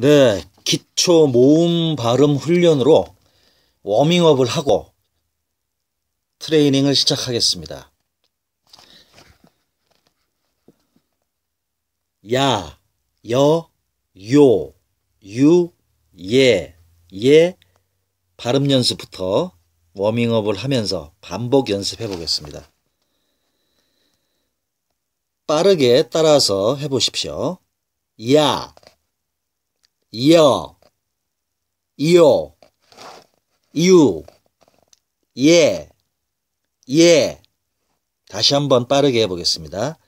네, 기초 모음 발음 훈련으로 워밍업을 하고 트레이닝을 시작하겠습니다. 야, 여, 요, 유, 예, 예 발음 연습부터 워밍업을 하면서 반복 연습해 보겠습니다. 빠르게 따라서 해 보십시오. 야, 이어, 이요, 이유, 예, 예. 다시 한번 빠르게 해보겠습니다.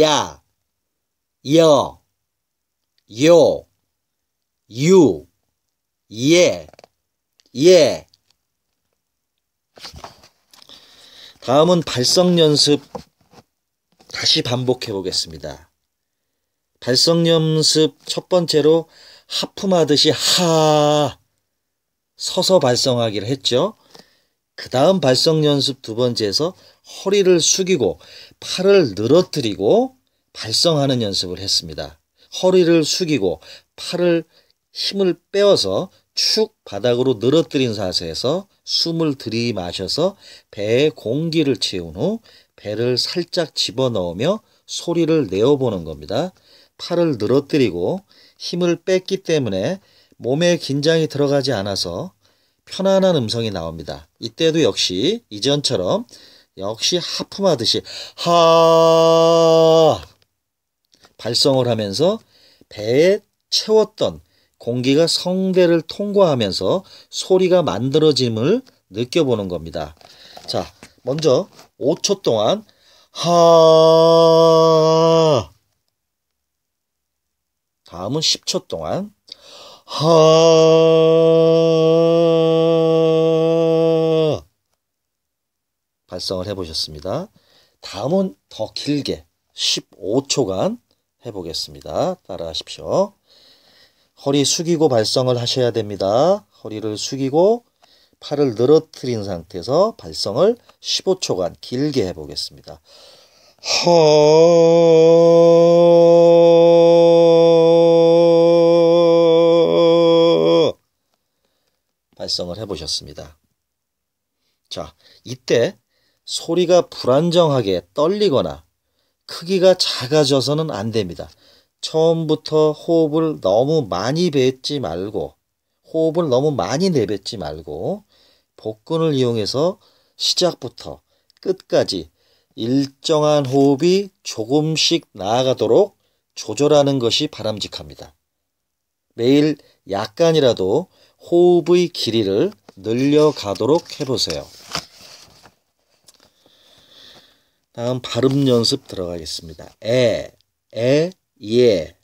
야, 이어 요, 유, 예, 예. 다음은 발성 연습 다시 반복해 보겠습니다. 발성 연습 첫 번째로 하품하듯이 하 서서 발성하기로 했죠. 그 다음 발성 연습 두 번째에서 허리를 숙이고 팔을 늘어뜨리고 발성하는 연습을 했습니다. 허리를 숙이고 팔을 힘을 빼어서 축 바닥으로 늘어뜨린 자세에서 숨을 들이마셔서 배에 공기를 채운 후 배를 살짝 집어넣으며 소리를 내어보는 겁니다. 팔을 늘어뜨리고 힘을 뺐기 때문에 몸에 긴장이 들어가지 않아서 편안한 음성이 나옵니다. 이때도 역시 이전처럼 역시 하품하듯이 하 발성을 하면서 배에 채웠던 공기가 성대를 통과하면서 소리가 만들어짐을 느껴보는 겁니다. 자, 먼저 5초 동안 하 다음은 10초 동안 하 발성을 해보셨습니다. 다음은 더 길게 15초간 해보겠습니다. 따라하십시오. 허리 숙이고 발성을 하셔야 됩니다. 허리를 숙이고 팔을 늘어뜨린 상태에서 발성을 15초간 길게 해보겠습니다. 허 발성을 해보셨습니다. 자, 이때 소리가 불안정하게 떨리거나 크기가 작아져서는 안 됩니다. 처음부터 호흡을 너무 많이 뱉지 말고 호흡을 너무 많이 내뱉지 말고 복근을 이용해서 시작부터 끝까지 일정한 호흡이 조금씩 나아가도록 조절하는 것이 바람직합니다. 매일 약간이라도 호흡의 길이를 늘려가도록 해보세요. 다음 발음 연습 들어가겠습니다. 에, 에, 예.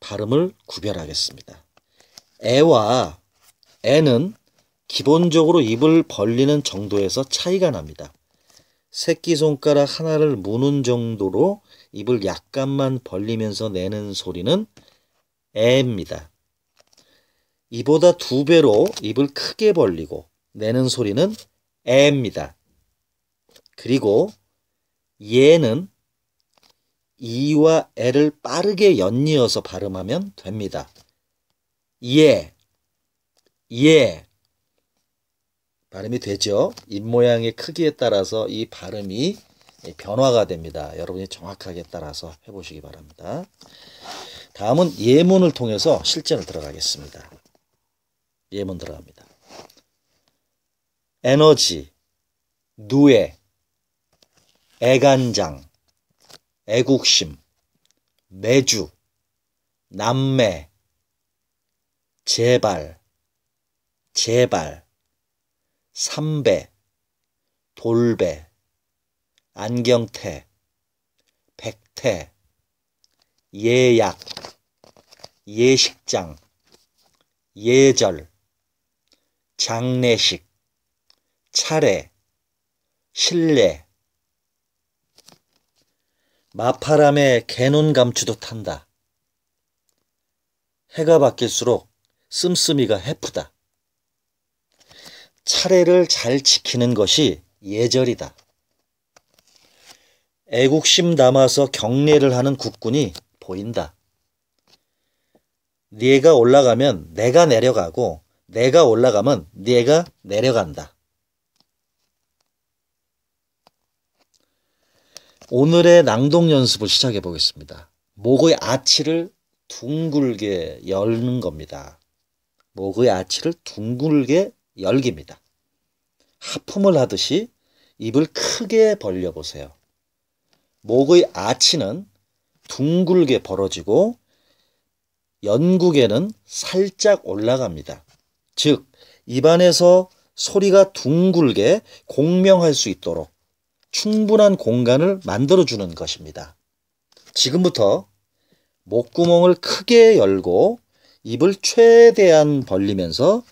발음을 구별하겠습니다. 에와 에는 기본적으로 입을 벌리는 정도에서 차이가 납니다. 새끼손가락 하나를 무는 정도로 입을 약간만 벌리면서 내는 소리는 에입니다. 이보다 두 배로 입을 크게 벌리고 내는 소리는 에입니다. 그리고 예는 이와 에를 빠르게 연이어서 발음하면 됩니다. 예, 예. 발음이 되죠. 입 모양의 크기에 따라서 이 발음이 변화가 됩니다. 여러분이 정확하게 따라서 해보시기 바랍니다. 다음은 예문을 통해서 실전을 들어가겠습니다. 예문 들어갑니다. 에너지, 누에, 애간장, 애국심, 매주, 남매, 제발, 제발, 삼배, 돌배, 안경태, 백태, 예약, 예식장, 예절, 장례식, 차례, 실례. 마파람에 개눈 감추듯 탄다. 해가 바뀔수록 씀씀이가 해프다. 차례를 잘 지키는 것이 예절이다. 애국심 담아서 경례를 하는 국군이 보인다. 네가 올라가면 내가 내려가고 내가 올라가면 네가 내려간다. 오늘의 낭독 연습을 시작해 보겠습니다. 목의 아치를 둥글게 열는 겁니다. 목의 아치를 둥글게 열기입니다. 하품을 하듯이 입을 크게 벌려 보세요. 목의 아치는 둥글게 벌어지고 연국에는 살짝 올라갑니다. 즉, 입안에서 소리가 둥글게 공명할 수 있도록 충분한 공간을 만들어주는 것입니다. 지금부터 목구멍을 크게 열고 입을 최대한 벌리면서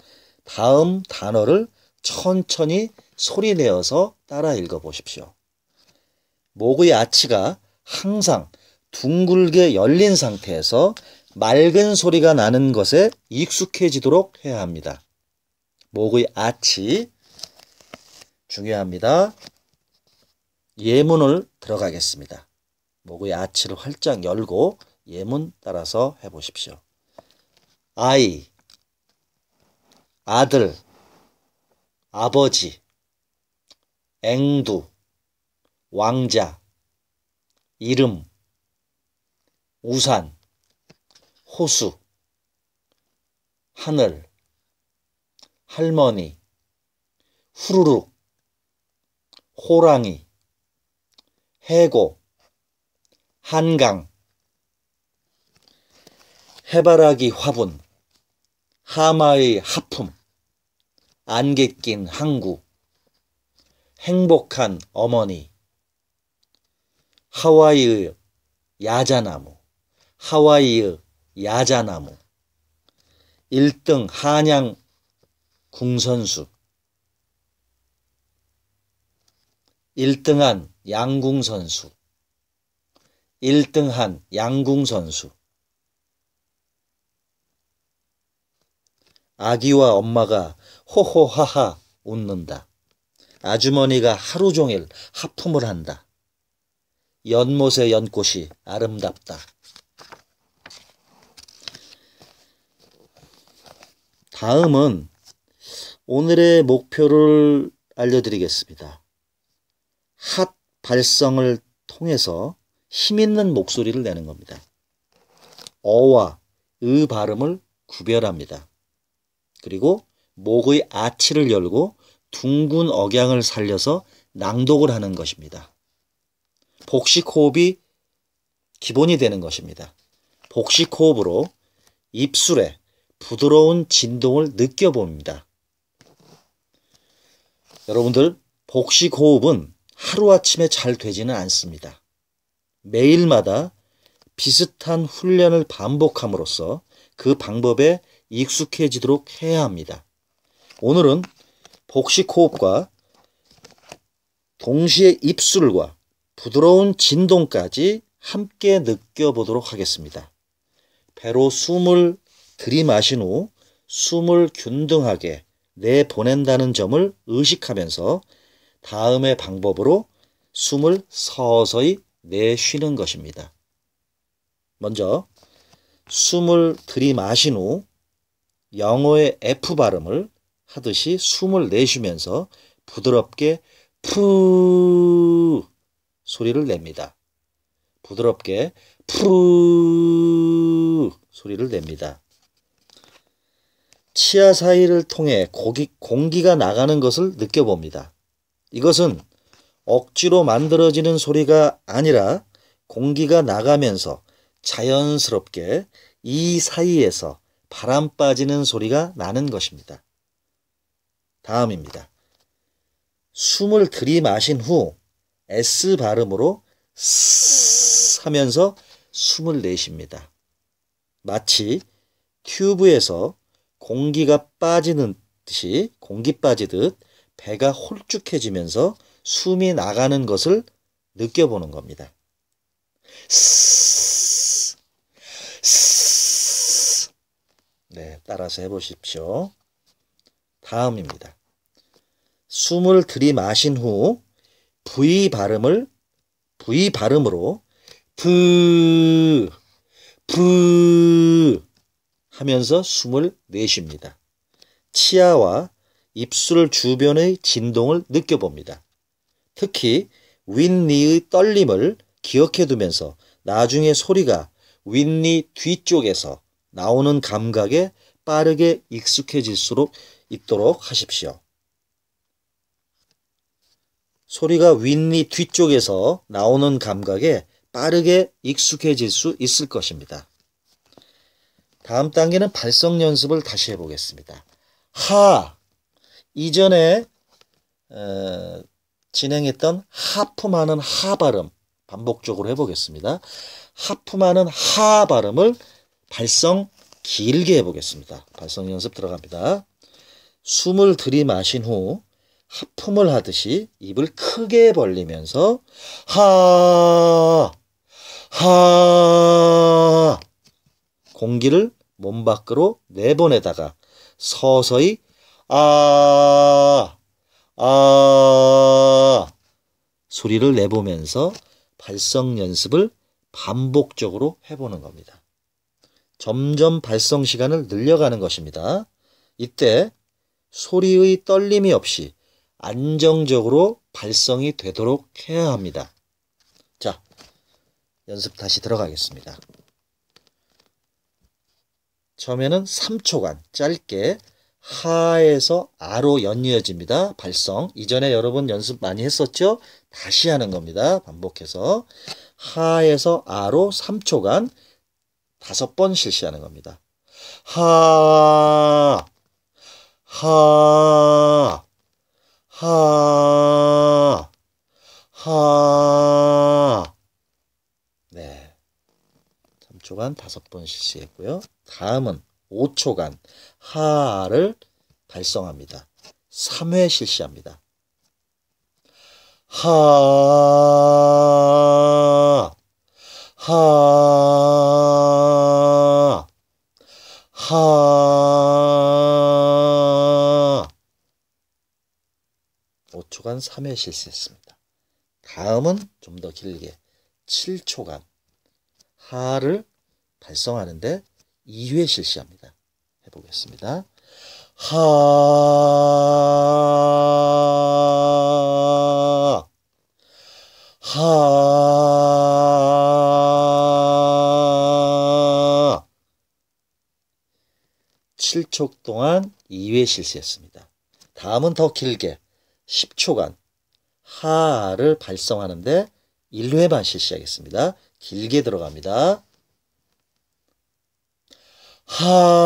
다음 단어를 천천히 소리내어서 따라 읽어보십시오. 목의 아치가 항상 둥글게 열린 상태에서 맑은 소리가 나는 것에 익숙해지도록 해야 합니다. 목의 아치 중요합니다. 예문을 들어가겠습니다. 목의 아치를 활짝 열고 예문 따라서 해보십시오. I 아들, 아버지, 앵두, 왕자, 이름, 우산, 호수, 하늘, 할머니, 후루룩, 호랑이, 해고, 한강, 해바라기 화분 하마의 하품, 안개 낀 항구, 행복한 어머니, 하와이의 야자나무, 하와이의 야자나무, 1등 한양 궁선수, 1등한 양궁선수, 1등한 양궁선수, 아기와 엄마가 호호하하 웃는다. 아주머니가 하루 종일 하품을 한다. 연못의 연꽃이 아름답다. 다음은 오늘의 목표를 알려드리겠습니다. 핫 발성을 통해서 힘있는 목소리를 내는 겁니다. 어와 의 발음을 구별합니다. 그리고 목의 아치를 열고 둥근 억양을 살려서 낭독을 하는 것입니다. 복식 호흡이 기본이 되는 것입니다. 복식 호흡으로 입술에 부드러운 진동을 느껴봅니다. 여러분들, 복식 호흡은 하루아침에 잘 되지는 않습니다. 매일마다 비슷한 훈련을 반복함으로써 그 방법에 익숙해지도록 해야 합니다. 오늘은 복식호흡과 동시에 입술과 부드러운 진동까지 함께 느껴보도록 하겠습니다. 배로 숨을 들이마신 후 숨을 균등하게 내보낸다는 점을 의식하면서 다음의 방법으로 숨을 서서히 내쉬는 것입니다. 먼저 숨을 들이마신 후 영어의 F 발음을 하듯이 숨을 내쉬면서 부드럽게 푸 소리를 냅니다. 부드럽게 푸 소리를 냅니다. 치아 사이를 통해 고기, 공기가 나가는 것을 느껴봅니다. 이것은 억지로 만들어지는 소리가 아니라 공기가 나가면서 자연스럽게 이 사이에서 바람 빠지는 소리가 나는 것입니다. 다음입니다. 숨을 들이마신 후 S 발음으로 쓰 하면서 숨을 내쉽니다. 마치 튜브에서 공기가 빠지는 듯이 공기 빠지듯 배가 홀쭉해지면서 숨이 나가는 것을 느껴보는 겁니다. 쓰, 쓰, 네, 따라서 해보십시오. 다음입니다. 숨을 들이마신 후 V 발음을 V 발음으로 부, 부 하면서 숨을 내쉽니다. 치아와 입술 주변의 진동을 느껴봅니다. 특히 윗니의 떨림을 기억해두면서 나중에 소리가 윗니 뒤쪽에서 나오는 감각에 빠르게 익숙해질수록 있도록 하십시오. 소리가 윗니 뒤쪽에서 나오는 감각에 빠르게 익숙해질 수 있을 것입니다. 다음 단계는 발성 연습을 다시 해보겠습니다. 하 이전에 어, 진행했던 하품하는 하 발음 반복적으로 해보겠습니다. 하품하는 하 발음을 발성 길게 해보겠습니다. 발성 연습 들어갑니다. 숨을 들이마신 후 하품을 하듯이 입을 크게 벌리면서 하, 하 공기를 몸 밖으로 내보내다가 서서히 아, 아 소리를 내보면서 발성 연습을 반복적으로 해보는 겁니다. 점점 발성 시간을 늘려가는 것입니다. 이때 소리의 떨림이 없이 안정적으로 발성이 되도록 해야 합니다. 자, 연습 다시 들어가겠습니다. 처음에는 3초간 짧게 하에서 아로 연이어집니다. 발성. 이전에 여러분 연습 많이 했었죠? 다시 하는 겁니다. 반복해서 하에서 아로 3초간 다섯 번 실시하는 겁니다. 하, 하, 하, 하. 네. 3초간 다섯 번 실시했고요. 다음은 5초간 하를 발성합니다. 3회 실시합니다. 하, 하, 하. 5초간 3회 실시했습니다 다음은 좀 더 길게 7초간 하를 발성하는데 2회 실시합니다. 해보겠습니다. 하, 하. 7초 동안 2회 실시했습니다. 다음은 더 길게 10초간 하를 발성하는데 1회만 실시하겠습니다. 길게 들어갑니다. 하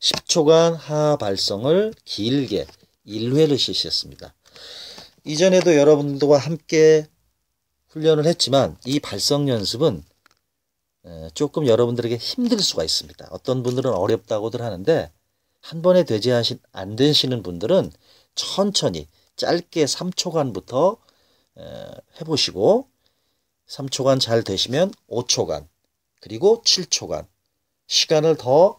10초간 하 발성을 길게 1회를 실시했습니다. 이전에도 여러분들과 함께 훈련을 했지만 이 발성 연습은 조금 여러분들에게 힘들 수가 있습니다. 어떤 분들은 어렵다고들 하는데 한 번에 되지 안 되시는 분들은 천천히 짧게 3초간부터 해보시고 3초간 잘 되시면 5초간 그리고 7초간 시간을 더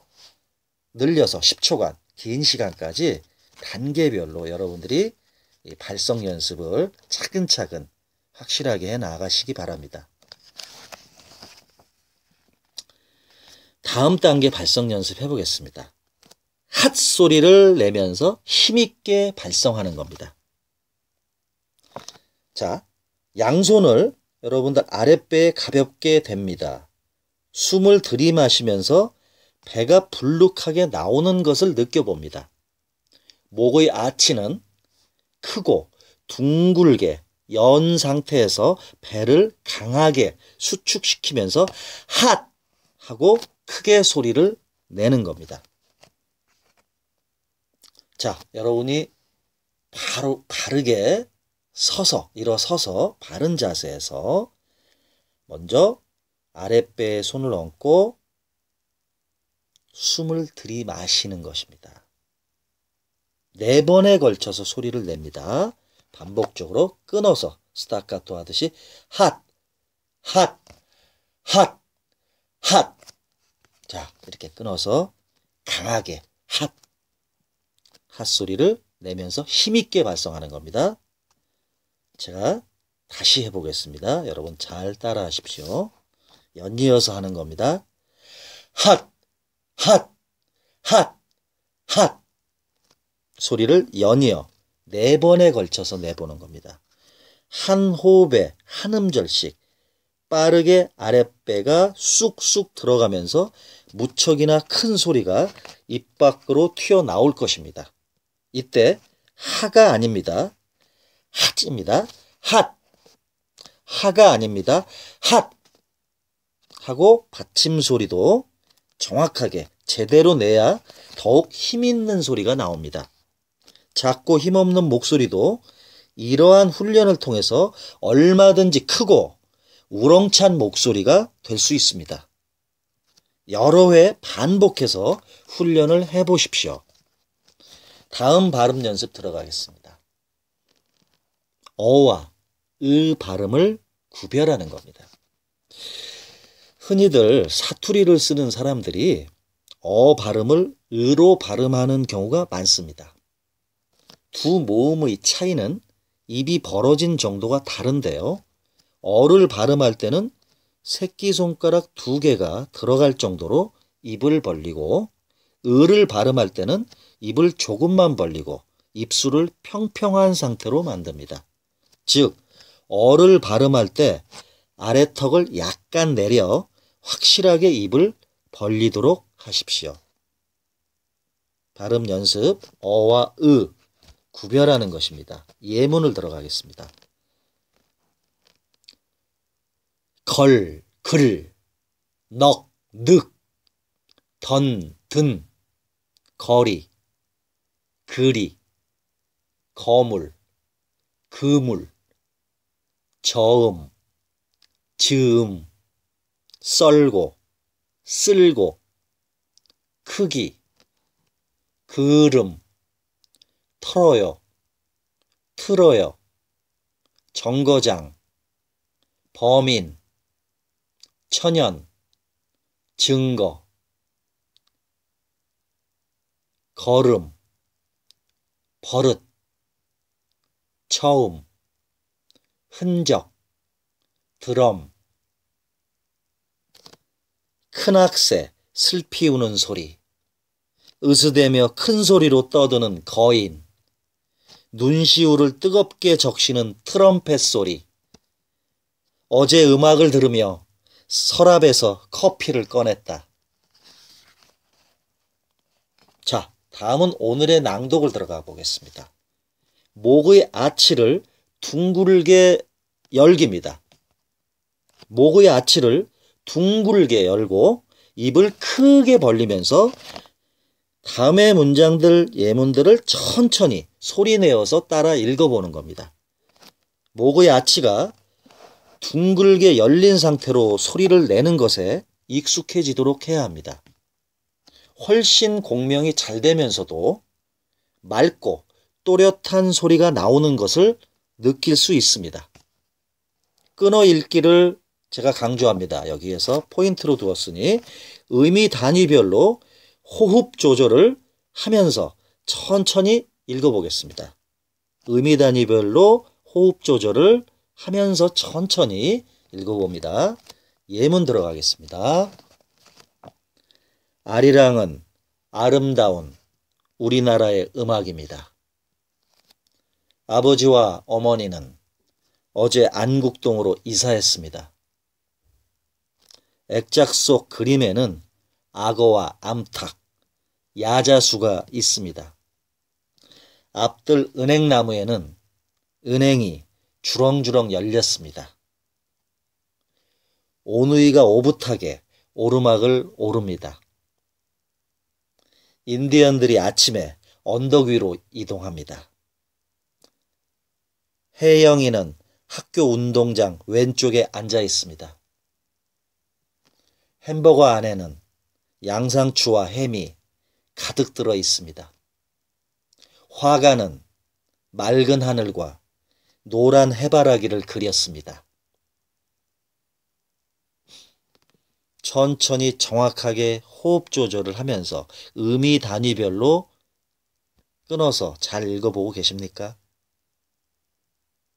늘려서 10초간 긴 시간까지 단계별로 여러분들이 발성 연습을 차근차근 확실하게 해 나가시기 바랍니다. 다음 단계 발성 연습해 보겠습니다. 핫 소리를 내면서 힘있게 발성하는 겁니다. 자, 양손을 여러분들 아랫배에 가볍게 댑니다. 숨을 들이마시면서 배가 불룩하게 나오는 것을 느껴봅니다. 목의 아치는 크고 둥글게 연 상태에서 배를 강하게 수축시키면서 핫 하고 크게 소리를 내는 겁니다. 자, 여러분이 바로 바르게 서서 일어서서 바른 자세에서 먼저 아랫배에 손을 얹고 숨을 들이마시는 것입니다. 네 번에 걸쳐서 소리를 냅니다. 반복적으로 끊어서 스타카토 하듯이 핫, 핫, 핫, 핫. 자, 이렇게 끊어서 강하게 핫, 핫 소리를 내면서 힘있게 발성하는 겁니다. 제가 다시 해보겠습니다. 여러분 잘 따라 하십시오. 연이어서 하는 겁니다. 핫, 핫, 핫, 핫. 소리를 연이어 네 번에 걸쳐서 내보는 겁니다. 한 호흡에 한 음절씩 빠르게 아랫배가 쑥쑥 들어가면서 무척이나 큰 소리가 입 밖으로 튀어나올 것입니다. 이때 하가 아닙니다. 핫입니다. 핫. 하가 아닙니다. 핫. 하고 받침 소리도 정확하게 제대로 내야 더욱 힘 있는 소리가 나옵니다. 작고 힘없는 목소리도 이러한 훈련을 통해서 얼마든지 크고 우렁찬 목소리가 될 수 있습니다. 여러 회 반복해서 훈련을 해 보십시오. 다음 발음 연습 들어가겠습니다. 어와 의 발음을 구별하는 겁니다. 흔히들 사투리를 쓰는 사람들이 어 발음을 으로 발음하는 경우가 많습니다. 두 모음의 차이는 입이 벌어진 정도가 다른데요. 어를 발음할 때는 새끼손가락 두 개가 들어갈 정도로 입을 벌리고 을을 발음할 때는 입을 조금만 벌리고 입술을 평평한 상태로 만듭니다. 즉, 어를 발음할 때 아래턱을 약간 내려 확실하게 입을 벌리도록 하십시오. 발음 연습 어와 으 구별하는 것입니다. 예문을 들어가겠습니다. 걸, 글, 넉, 늑, 던, 든, 거리, 그리, 거물, 그물, 저음, 즈음, 썰고, 쓸고, 크기, 그름, 털어요. 틀어요. 정거장. 범인. 천연. 증거. 걸음. 버릇. 처음. 흔적. 드럼. 큰 악세, 슬피 우는 소리. 으스대며 큰 소리로 떠드는 거인. 눈시울을 뜨겁게 적시는 트럼펫 소리. 어제 음악을 들으며 서랍에서 커피를 꺼냈다. 자, 다음은 오늘의 낭독을 들어가 보겠습니다. 목의 아치를 둥글게 열깁니다. 목의 아치를 둥글게 열고 입을 크게 벌리면서 다음의 문장들, 예문들을 천천히 소리내어서 따라 읽어보는 겁니다. 목의 아치가 둥글게 열린 상태로 소리를 내는 것에 익숙해지도록 해야 합니다. 훨씬 공명이 잘 되면서도 맑고 또렷한 소리가 나오는 것을 느낄 수 있습니다. 끊어 읽기를 제가 강조합니다. 여기에서 포인트로 두었으니 의미 단위별로 호흡 조절을 하면서 천천히 읽어보겠습니다. 의미 단위별로 호흡 조절을 하면서 천천히 읽어봅니다. 예문 들어가겠습니다. 아리랑은 아름다운 우리나라의 음악입니다. 아버지와 어머니는 어제 안국동으로 이사했습니다. 액작 속 그림에는 악어와 암탉, 야자수가 있습니다. 앞뜰 은행나무에는 은행이 주렁주렁 열렸습니다. 오누이가 오붓하게 오르막을 오릅니다. 인디언들이 아침에 언덕 위로 이동합니다. 혜영이는 학교 운동장 왼쪽에 앉아 있습니다. 햄버거 안에는 양상추와 햄이 가득 들어 있습니다. 화가는 맑은 하늘과 노란 해바라기를 그렸습니다. 천천히 정확하게 호흡 조절을 하면서 의미 단위별로 끊어서 잘 읽어보고 계십니까?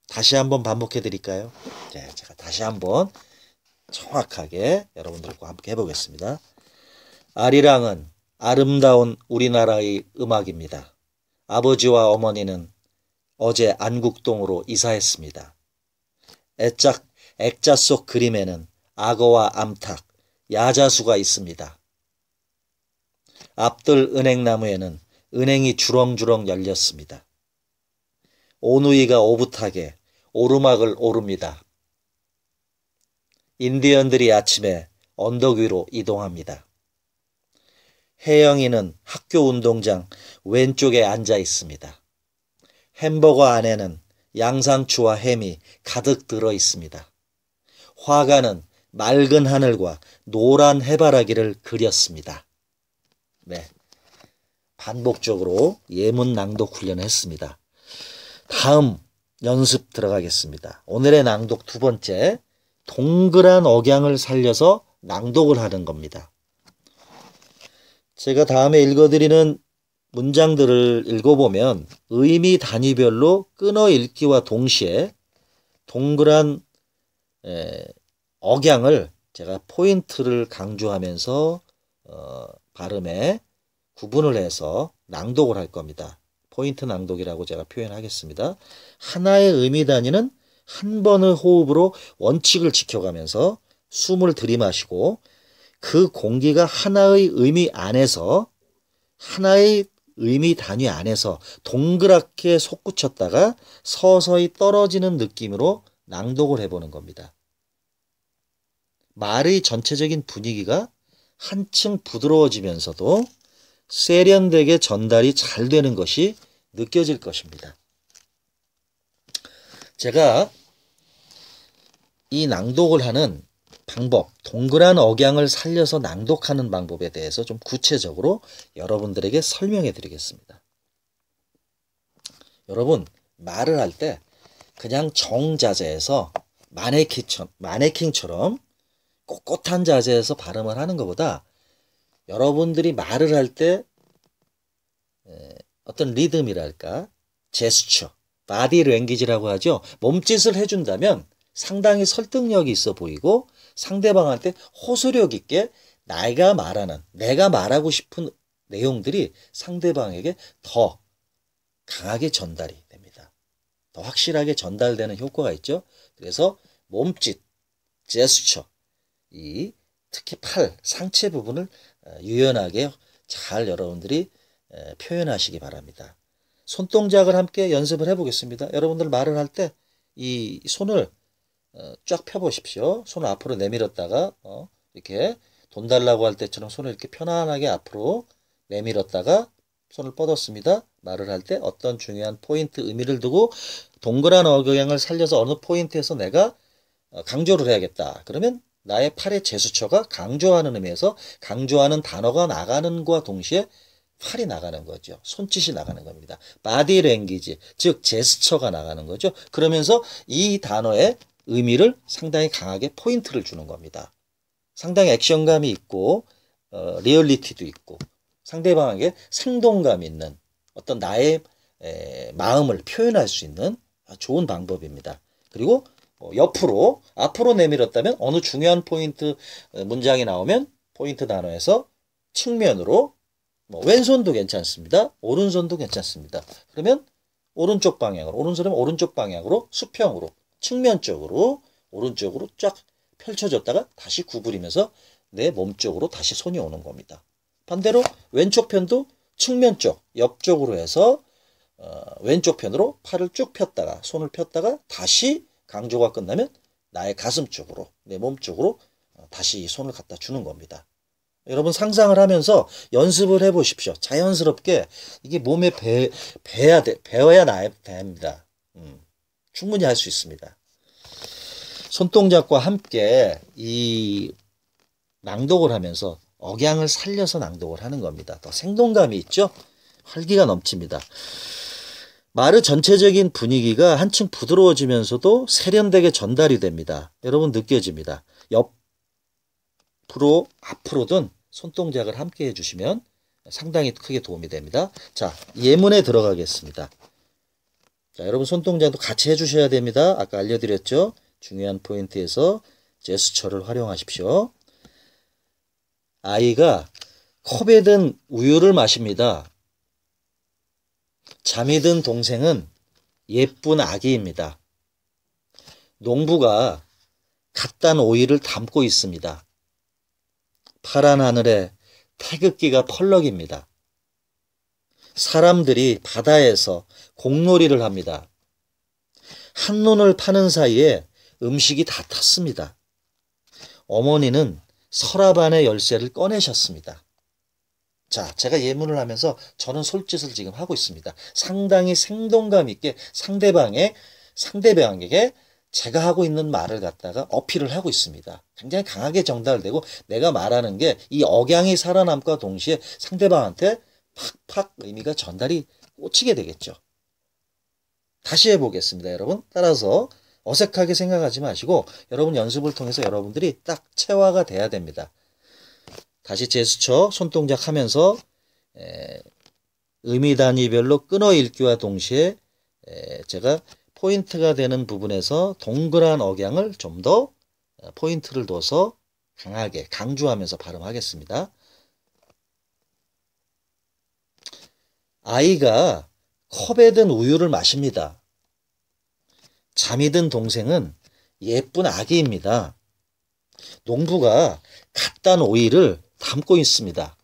다시 한번 반복해 드릴까요? 네, 제가 다시 한번 정확하게 여러분들과 함께 해보겠습니다. 아리랑은 아름다운 우리나라의 음악입니다. 아버지와 어머니는 어제 안국동으로 이사했습니다. 애짝, 액자 속 그림에는 악어와 암탉, 야자수가 있습니다. 앞뜰 은행나무에는 은행이 주렁주렁 열렸습니다. 오누이가 오붓하게 오르막을 오릅니다. 인디언들이 아침에 언덕 위로 이동합니다. 혜영이는 학교 운동장 왼쪽에 앉아 있습니다. 햄버거 안에는 양상추와 햄이 가득 들어 있습니다. 화가는 맑은 하늘과 노란 해바라기를 그렸습니다. 네. 반복적으로 예문 낭독 훈련을 했습니다. 다음 연습 들어가겠습니다. 오늘의 낭독 두 번째, 동그란 억양을 살려서 낭독을 하는 겁니다. 제가 다음에 읽어드리는 문장들을 읽어보면 의미 단위별로 끊어 읽기와 동시에 동그란 에, 억양을 제가 포인트를 강조하면서 어, 발음에 구분을 해서 낭독을 할 겁니다. 포인트 낭독이라고 제가 표현하겠습니다. 하나의 의미 단위는 한 번의 호흡으로 원칙을 지켜가면서 숨을 들이마시고 그 공기가 하나의 의미 안에서 하나의 의미 단위 안에서 동그랗게 솟구쳤다가 서서히 떨어지는 느낌으로 낭독을 해보는 겁니다. 말의 전체적인 분위기가 한층 부드러워지면서도 세련되게 전달이 잘 되는 것이 느껴질 것입니다. 제가 이 낭독을 하는 방법, 동그란 억양을 살려서 낭독하는 방법에 대해서 좀 구체적으로 여러분들에게 설명해 드리겠습니다. 여러분, 말을 할 때 그냥 정자재에서 마네킹처럼 꼿꼿한 자세에서 발음을 하는 것보다 여러분들이 말을 할 때 어떤 리듬이랄까, 제스처, 바디 랭귀지라고 하죠. 몸짓을 해준다면 상당히 설득력이 있어 보이고 상대방한테 호소력 있게 내가 말하는, 내가 말하고 싶은 내용들이 상대방에게 더 강하게 전달이 됩니다. 더 확실하게 전달되는 효과가 있죠. 그래서 몸짓, 제스처, 이 특히 팔, 상체 부분을 어, 유연하게 잘 여러분들이 표현하시기 바랍니다. 손동작을 함께 연습을 해보겠습니다. 여러분들 말을 할 때 이 손을 어, 쫙 펴보십시오. 손을 앞으로 내밀었다가 어, 이렇게 돈 달라고 할 때처럼 손을 이렇게 편안하게 앞으로 내밀었다가 손을 뻗었습니다. 말을 할 때 어떤 중요한 포인트 의미를 두고 동그란 어교양을 살려서 어느 포인트에서 내가 어, 강조를 해야겠다. 그러면 나의 팔의 제스처가 강조하는 의미에서 강조하는 단어가 나가는 것과 동시에 팔이 나가는 거죠. 손짓이 나가는 겁니다. 바디 랭귀지, 즉 제스처가 나가는 거죠. 그러면서 이 단어의 의미를 상당히 강하게 포인트를 주는 겁니다. 상당히 액션감이 있고 어, 리얼리티도 있고 상대방에게 생동감 있는 어떤 나의 에, 마음을 표현할 수 있는 좋은 방법입니다. 그리고 어, 옆으로 앞으로 내밀었다면 어느 중요한 포인트 어, 문장이 나오면 포인트 단어에서 측면으로 뭐 왼손도 괜찮습니다. 오른손도 괜찮습니다. 그러면 오른쪽 방향으로 오른손은 오른쪽 방향으로 수평으로 측면 쪽으로 오른쪽으로 쫙 펼쳐졌다가 다시 구부리면서 내 몸 쪽으로 다시 손이 오는 겁니다. 반대로 왼쪽 편도 측면 쪽, 옆쪽으로 해서 어, 왼쪽 편으로 팔을 쭉 폈다가 손을 폈다가 다시 강조가 끝나면 나의 가슴 쪽으로 내 몸 쪽으로 어, 다시 손을 갖다 주는 겁니다. 여러분 상상을 하면서 연습을 해보십시오. 자연스럽게 이게 몸에 배, 배야 돼, 배워야 나야 됩니다. 음. 충분히 할 수 있습니다. 손동작과 함께 이 낭독을 하면서 억양을 살려서 낭독을 하는 겁니다. 더 생동감이 있죠? 활기가 넘칩니다. 말의 전체적인 분위기가 한층 부드러워지면서도 세련되게 전달이 됩니다. 여러분 느껴집니다. 옆으로 앞으로든 손동작을 함께 해주시면 상당히 크게 도움이 됩니다. 자, 예문에 들어가겠습니다. 자, 여러분 손동작도 같이 해주셔야 됩니다. 아까 알려드렸죠? 중요한 포인트에서 제스처를 활용하십시오. 아이가 컵에 든 우유를 마십니다. 잠이 든 동생은 예쁜 아기입니다. 농부가 갓단 오이를 담고 있습니다. 파란 하늘에 태극기가 펄럭입니다. 사람들이 바다에서 공놀이를 합니다. 한눈을 파는 사이에 음식이 다 탔습니다. 어머니는 서랍 안에 열쇠를 꺼내셨습니다. 자, 제가 예문을 하면서 저는 솔짓을 지금 하고 있습니다. 상당히 생동감 있게 상대방의 상대방에게 제가 하고 있는 말을 갖다가 어필을 하고 있습니다. 굉장히 강하게 정달되고 내가 말하는 게 이 억양이 살아남과 동시에 상대방한테 팍팍 의미가 전달이 꽂히게 되겠죠. 다시 해보겠습니다, 여러분. 따라서 어색하게 생각하지 마시고 여러분 연습을 통해서 여러분들이 딱 체화가 돼야 됩니다. 다시 제스처, 손동작 하면서 에, 의미 단위별로 끊어 읽기와 동시에 에, 제가 포인트가 되는 부분에서 동그란 억양을 좀더 어, 포인트를 둬서 강하게 강조하면서 발음하겠습니다. 아이가 컵에 든 우유를 마십니다. 잠이 든 동생은 예쁜 아기입니다. 농부가 갓단 오이를 담고 있습니다.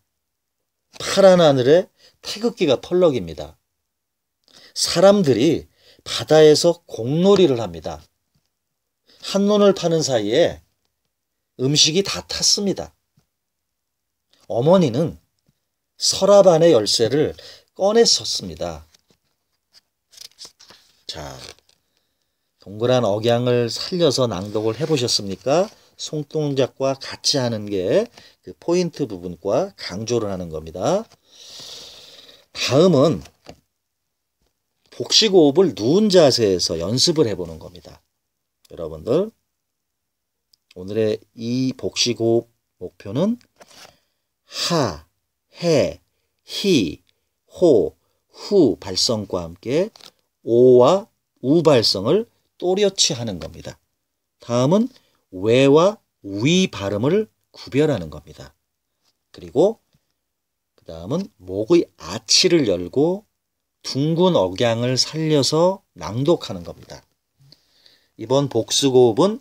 파란 하늘에 태극기가 펄럭입니다. 사람들이 바다에서 공놀이를 합니다. 한눈을 파는 사이에 음식이 다 탔습니다. 어머니는 서랍 안의 열쇠를 꺼냈었습니다. 자, 동그란 억양을 살려서 낭독을 해보셨습니까? 송동작과 같이 하는 게 그 포인트 부분과 강조를 하는 겁니다. 다음은 복식호흡을 누운 자세에서 연습을 해보는 겁니다. 여러분들 오늘의 이 복식호흡 목표는 하, 해, 히, 호, 후 발성과 함께 오와 우 발성을 또렷이 하는 겁니다. 다음은 외와 위 발음을 구별하는 겁니다. 그리고 그 다음은 목의 아치를 열고 둥근 억양을 살려서 낭독하는 겁니다. 이번 복수고흡은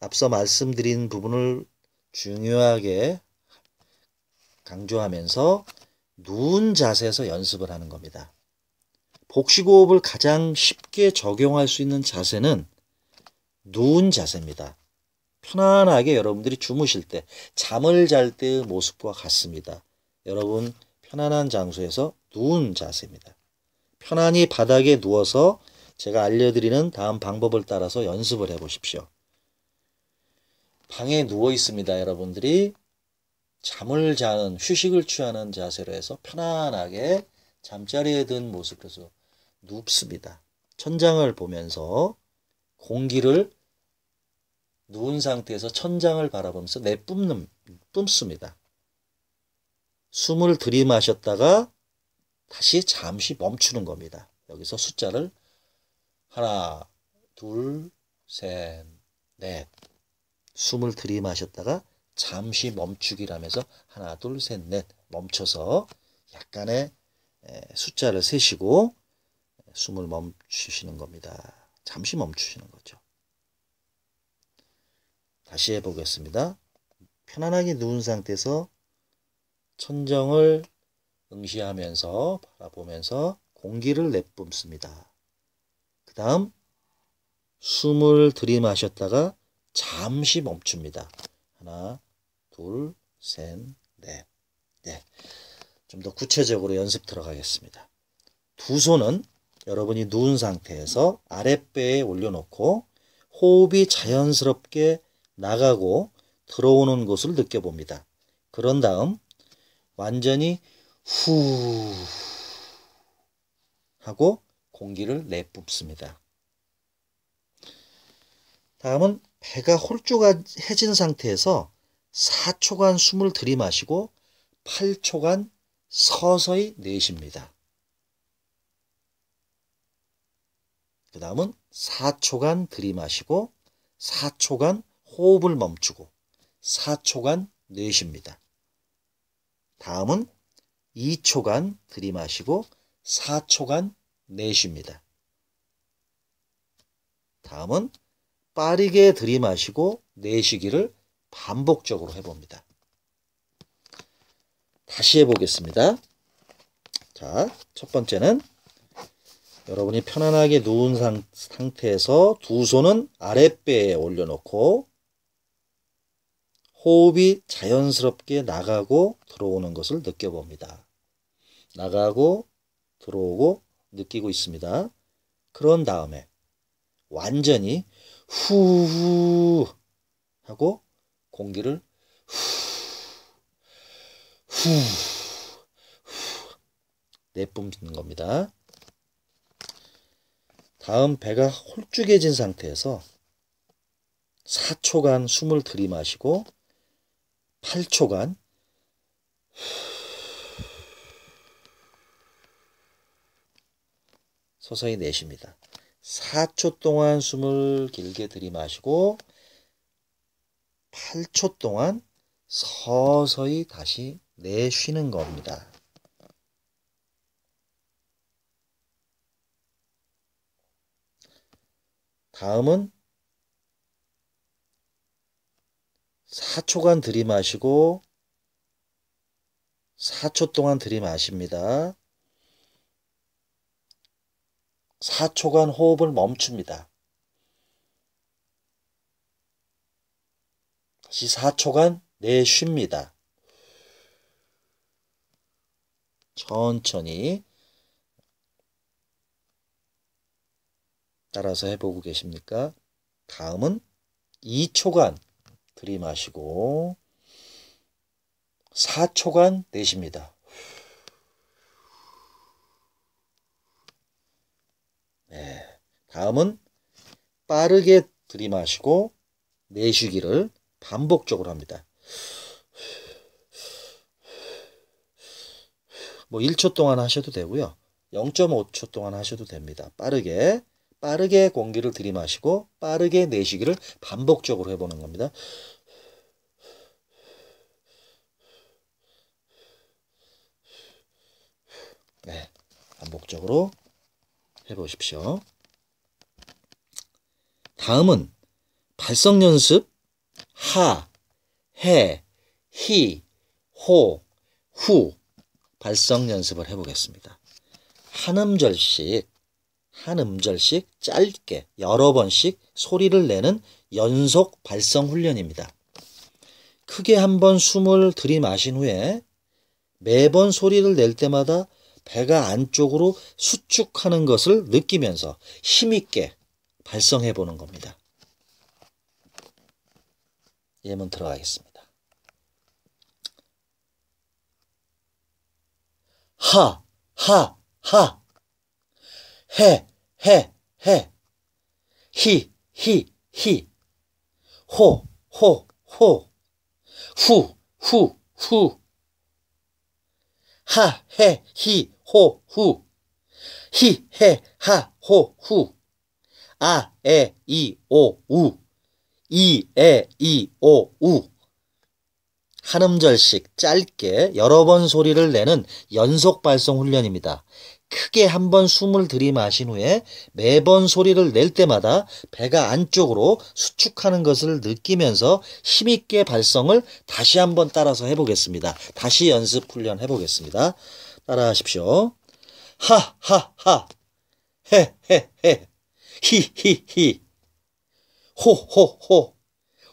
앞서 말씀드린 부분을 중요하게 강조하면서 누운 자세에서 연습을 하는 겁니다. 복식호흡을 가장 쉽게 적용할 수 있는 자세는 누운 자세입니다. 편안하게 여러분들이 주무실 때 잠을 잘 때의 모습과 같습니다. 여러분 편안한 장소에서 누운 자세입니다. 편안히 바닥에 누워서 제가 알려드리는 다음 방법을 따라서 연습을 해 보십시오. 방에 누워 있습니다. 여러분들이 잠을 자는 휴식을 취하는 자세로 해서 편안하게 잠자리에 든 모습으로서 눕습니다. 천장을 보면서 공기를 누운 상태에서 천장을 바라보면서 내뿜는 뿜습니다. 숨을 들이마셨다가 다시 잠시 멈추는 겁니다. 여기서 숫자를 하나, 둘, 셋, 넷. 숨을 들이마셨다가 잠시 멈추기라면서 하나 둘 셋 넷 멈춰서 약간의 숫자를 세시고 숨을 멈추시는 겁니다. 잠시 멈추시는 거죠. 다시 해보겠습니다. 편안하게 누운 상태에서 천정을 응시하면서 바라보면서 공기를 내뿜습니다. 그 다음 숨을 들이마셨다가 잠시 멈춥니다. 하나, 둘, 셋, 넷. 네. 좀 더 구체적으로 연습 들어가겠습니다. 두 손은 여러분이 누운 상태에서 아랫배에 올려놓고 호흡이 자연스럽게 나가고 들어오는 것을 느껴봅니다. 그런 다음 완전히 후 하고 공기를 내뿜습니다. 다음은 배가 홀쭉해진 상태에서 4초간 숨을 들이마시고 8초간 서서히 내쉽니다. 그 다음은 4초간 들이마시고 4초간 호흡을 멈추고 4초간 내쉽니다. 다음은 2초간 들이마시고 4초간 내쉽니다. 다음은 빠르게 들이마시고 내쉬기를 반복적으로 해봅니다. 다시 해보겠습니다. 자, 첫 번째는 여러분이 편안하게 누운 상, 상태에서 두 손은 아랫배에 올려놓고 호흡이 자연스럽게 나가고 들어오는 것을 느껴봅니다. 나가고 들어오고 느끼고 있습니다. 그런 다음에 완전히 후후 하고 공기를 후, 후, 내뿜는 겁니다. 다음 배가 홀쭉해진 상태에서 4초간 숨을 들이마시고 8초간 서서히 내쉽니다. 4초 동안 숨을 길게 들이마시고 8초 동안 서서히 다시 내쉬는 겁니다. 다음은 4초간 들이마시고 4초 동안 들이마십니다. 4초간 호흡을 멈춥니다. 다시 4초간 내쉽니다. 천천히 따라서 해보고 계십니까? 다음은 2초간 들이마시고 4초간 내쉽니다. 네, 다음은 빠르게 들이마시고 내쉬기를 반복적으로 합니다. 뭐 1초 동안 하셔도 되고요. 0.5초 동안 하셔도 됩니다. 빠르게 빠르게 공기를 들이마시고 빠르게 내쉬기를 반복적으로 해보는 겁니다. 네, 반복적으로 해보십시오. 다음은 발성 연습 하, 해, 히, 호, 후 발성 연습을 해보겠습니다. 한 음절씩 한 음절씩 짧게 여러 번씩 소리를 내는 연속 발성 훈련입니다. 크게 한 번 숨을 들이마신 후에 매번 소리를 낼 때마다 배가 안쪽으로 수축하는 것을 느끼면서 힘있게 발성해 보는 겁니다. 예문 들어가겠습니다. 하, 하, 하. 해, 해, 해. 히, 히, 히. 호, 호, 호. 후, 후, 후. 하, 해, 히, 호, 후. 히, 해, 하, 호, 후. 아, 에, 이, 오, 우. 이, 에, 이, 오, 우. 한 음절씩 짧게 여러 번 소리를 내는 연속 발성 훈련입니다. 크게 한 번 숨을 들이마신 후에 매번 소리를 낼 때마다 배가 안쪽으로 수축하는 것을 느끼면서 힘있게 발성을 다시 한 번 따라서 해보겠습니다. 다시 연습 훈련 해보겠습니다. 따라 하십시오. 하하하 헤헤헤 히히히 호호호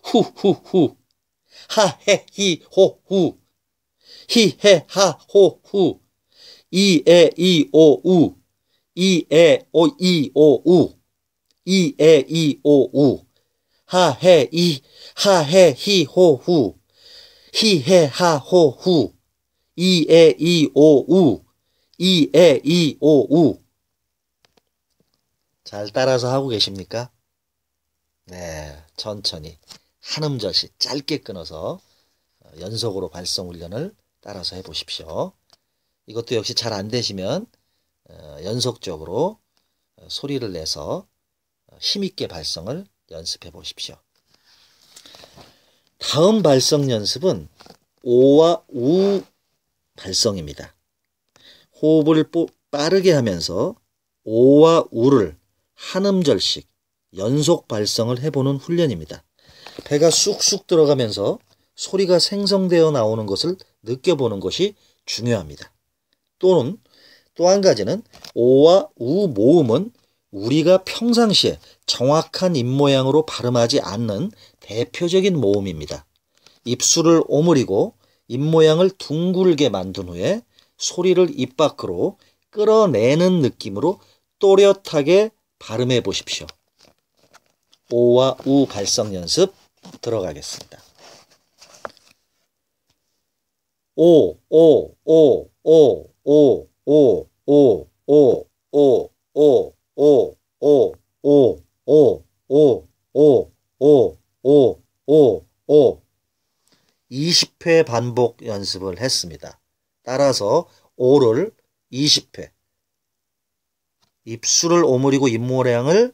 후후후 하헤히호후 히해하호후 이에이오우 이에오이오우 이에이오우 하해 이 하해히호후히해하호후 이에이오우 이에이오우 잘 따라서 하고 계십니까? 네, 천천히 한 음절씩 짧게 끊어서 어, 연속으로 발성 훈련을 따라서 해보십시오. 이것도 역시 잘 안 되시면 어, 연속적으로 어, 소리를 내서 힘있게 발성을 연습해 보십시오. 다음 발성 연습은 오와 우 발성입니다. 호흡을 빠르게 하면서 오와 우를 한 음절씩 연속 발성을 해보는 훈련입니다. 배가 쑥쑥 들어가면서 소리가 생성되어 나오는 것을 느껴보는 것이 중요합니다. 또는 또 한 가지는 오와 우 모음은 우리가 평상시에 정확한 입모양으로 발음하지 않는 대표적인 모음입니다. 입술을 오므리고 입모양을 둥글게 만든 후에 소리를 입 밖으로 끌어내는 느낌으로 또렷하게 발음해 보십시오. 오와 우 발성 연습 들어가겠습니다. 오, 오, 오, 오, 오, 오, 오, 오, 오, 오, 오, 오, 오, 오, 오, 오, 오, 오, 오, 오. 20회 반복 연습을 했습니다. 따라서 오를 20회. 입술을 오므리고 잇모량을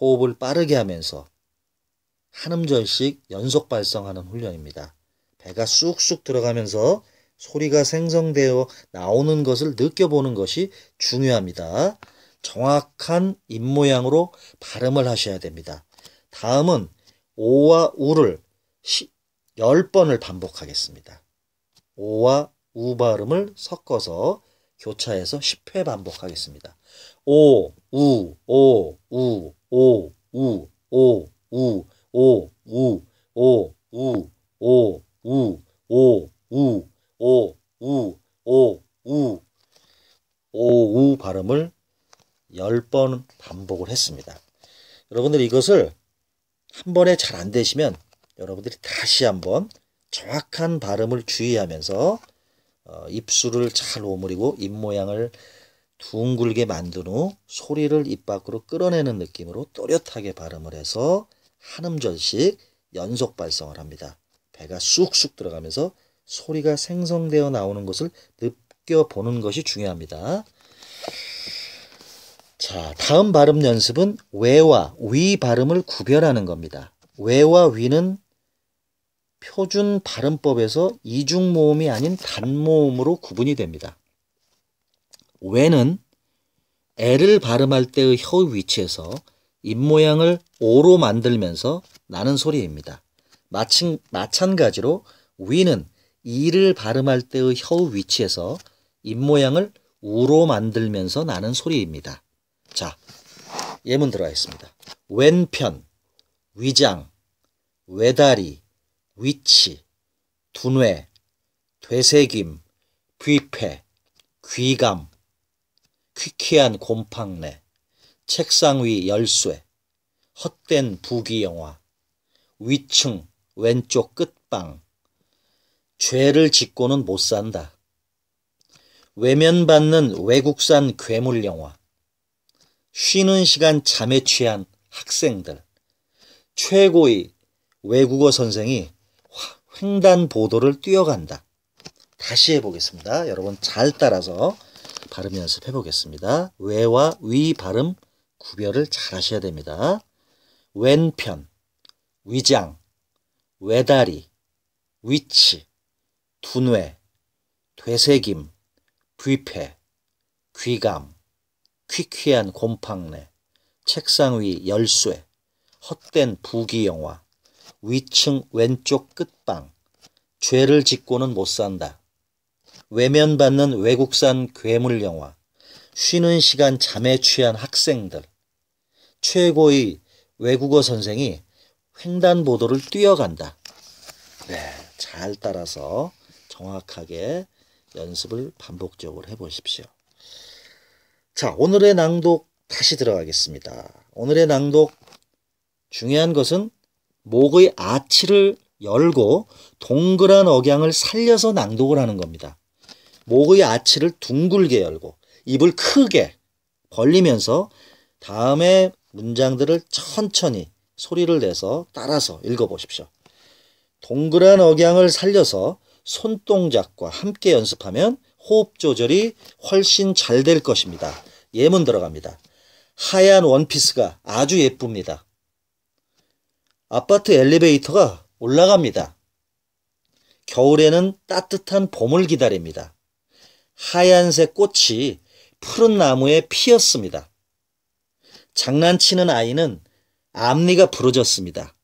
호흡을 빠르게 하면서 한음절씩 연속 발성하는 훈련입니다. 배가 쑥쑥 들어가면서 소리가 생성되어 나오는 것을 느껴보는 것이 중요합니다. 정확한 입모양으로 발음을 하셔야 됩니다. 다음은 오와 우를 10번을 반복하겠습니다. 오와 우 발음을 섞어서 교차해서 10회 반복하겠습니다. 오, 우, 오, 우, 오, 우, 오, 우, 오, 우, 오, 우, 오, 우, 오, 우, 오, 우, 오, 우, 오, 우 발음을 10번 반복을 했습니다. 여러분들 이것을 한 번에 잘 안 되시면 여러분들이 다시 한번 정확한 발음을 주의하면서 어, 입술을 잘 오므리고 입 모양을 둥글게 만든 후 소리를 입 밖으로 끌어내는 느낌으로 또렷하게 발음을 해서 한 음절씩 연속 발성을 합니다. 배가 쑥쑥 들어가면서 소리가 생성되어 나오는 것을 느껴보는 것이 중요합니다. 자, 다음 발음 연습은 외와 위 발음을 구별하는 겁니다. 외와 위는 표준 발음법에서 이중 모음이 아닌 단모음으로 구분이 됩니다. when은 l을 발음할 때의 혀 위치에서 입모양을 o로 만들면서 나는 소리입니다. 마침, 마찬가지로 위는 이를 발음할 때의 혀 위치에서 입모양을 우로 만들면서 나는 소리입니다. 자, 예문 들어가겠습니다. 왼편, 위장, 외다리, 위치, 두뇌, 되새김, 귀패, 귀감, 퀴퀴한 곰팡내 책상 위 열쇠, 헛된 부귀영화, 위층 왼쪽 끝방, 죄를 짓고는 못 산다. 외면받는 외국산 괴물 영화, 쉬는 시간 잠에 취한 학생들, 최고의 외국어 선생이 횡단 보도를 뛰어간다. 다시 해보겠습니다. 여러분 잘 따라서 발음 연습해 보겠습니다. 외와 위 발음 구별을 잘 하셔야 됩니다. 왼편, 위장, 외다리, 위치, 두뇌, 되새김, 뷔페, 귀감, 퀴퀴한 곰팡내, 책상 위 열쇠, 헛된 부귀영화, 위층 왼쪽 끝방, 죄를 짓고는 못 산다. 외면받는 외국산 괴물 영화, 쉬는 시간 잠에 취한 학생들, 최고의 외국어 선생이 횡단보도를 뛰어간다. 네, 잘 따라서 정확하게 연습을 반복적으로 해보십시오. 자, 오늘의 낭독 다시 들어가겠습니다. 오늘의 낭독 중요한 것은 목의 아치를 열고 동그란 억양을 살려서 낭독을 하는 겁니다. 목의 아치를 둥글게 열고 입을 크게 벌리면서 다음에 문장들을 천천히 소리를 내서 따라서 읽어보십시오. 동그란 억양을 살려서 손동작과 함께 연습하면 호흡 조절이 훨씬 잘 될 것입니다. 예문 들어갑니다. 하얀 원피스가 아주 예쁩니다. 아파트 엘리베이터가 올라갑니다. 겨울에는 따뜻한 봄을 기다립니다. 하얀색 꽃이 푸른 나무에 피었습니다. 장난치는 아이는 앞니가 부러졌습니다.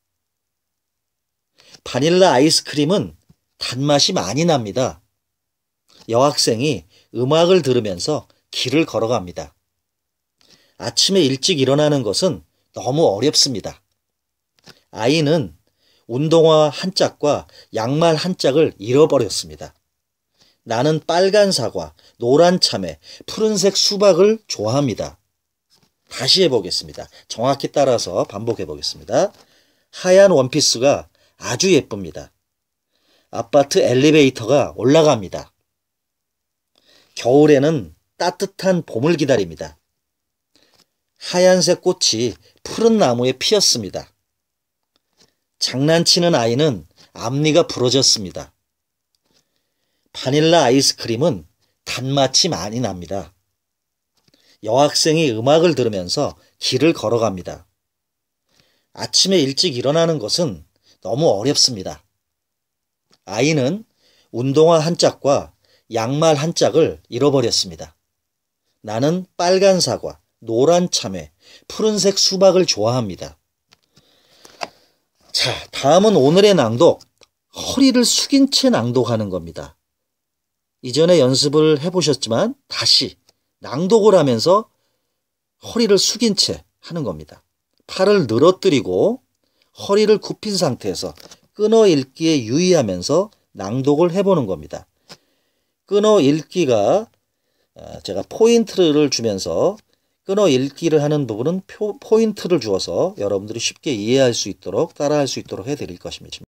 바닐라 아이스크림은 단맛이 많이 납니다. 여학생이 음악을 들으면서 길을 걸어갑니다. 아침에 일찍 일어나는 것은 너무 어렵습니다. 아이는 운동화 한 짝과 양말 한 짝을 잃어버렸습니다. 나는 빨간 사과, 노란 참외, 푸른색 수박을 좋아합니다. 다시 해보겠습니다. 정확히 따라서 반복해 보겠습니다. 하얀 원피스가 아주 예쁩니다. 아파트 엘리베이터가 올라갑니다. 겨울에는 따뜻한 봄을 기다립니다. 하얀색 꽃이 푸른 나무에 피었습니다. 장난치는 아이는 앞니가 부러졌습니다. 바닐라 아이스크림은 단맛이 많이 납니다. 여학생이 음악을 들으면서 길을 걸어갑니다. 아침에 일찍 일어나는 것은 너무 어렵습니다. 아이는 운동화 한 짝과 양말 한 짝을 잃어버렸습니다. 나는 빨간 사과, 노란 참외, 푸른색 수박을 좋아합니다. 자, 다음은 오늘의 낭독. 허리를 숙인 채 낭독하는 겁니다. 이전에 연습을 해보셨지만 다시 낭독을 하면서 허리를 숙인 채 하는 겁니다. 팔을 늘어뜨리고 허리를 굽힌 상태에서 끊어 읽기에 유의하면서 낭독을 해보는 겁니다. 끊어 읽기가 어, 제가 포인트를 주면서 끊어 읽기를 하는 부분은 포인트를 주어서 여러분들이 쉽게 이해할 수 있도록 따라할 수 있도록 해드릴 것입니다.